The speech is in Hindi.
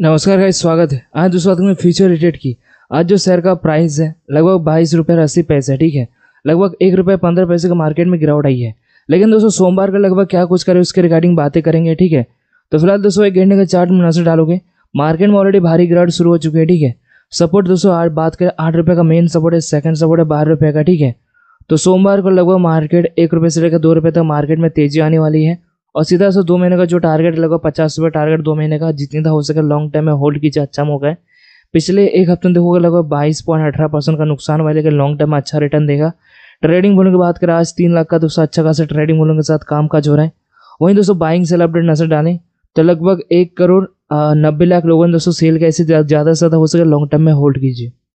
नमस्कार गाइस स्वागत है आज दूसरा में फ्यूचर रिटेड की आज जो शेयर का प्राइस है लगभग बाईस रुपये अस्सी पैसे ठीक है लगभग एक रुपये पंद्रह पैसे का मार्केट में गिरावट आई है लेकिन दोस्तों सोमवार का लगभग क्या कुछ करे उसके रिगार्डिंग बातें करेंगे ठीक है तो फिलहाल दोस्तों एक घंटे का चार्ट में नजर डालोगे मार्केट में ऑलरेडी भारी गिरावट शुरू हो चुकी है ठीक है सपोर्ट दोस्तों आज बात करें आठ रुपये का मेन सपोर्ट है सेकंड सपोर्ट है बारह रुपये का ठीक है तो सोमवार को लगभग मार्केट एक रुपये से लेकर दो रुपये तक मार्केट में तेजी आने वाली है और सीधा सा दो महीने का जो टारगेट लगा पचास रुपये टारगेट दो महीने का जितनी था हो सके लॉन्ग टर्म में होल्ड कीजिए अच्छा मौका है पिछले एक हफ्ते में देखोगे लगभग बाईस पॉइंट अठारह परसेंट का नुकसान वाले का लॉन्ग टर्म में अच्छा रिटर्न देगा ट्रेडिंग वॉल्यूम की बात करें आज तीन लाख का दोस्तों अच्छा खासा ट्रेडिंग बोलों के साथ काम काज हो रहा है वहीं दोस्तों बाइंग सेल अपडेट नजर डालें तो लगभग एक करोड़ नब्बे लाख लोगों ने दोस्तों सेल का ऐसे ज़्यादा से ज़्यादा हो सके लॉन्ग टर्म में होल्ड कीजिए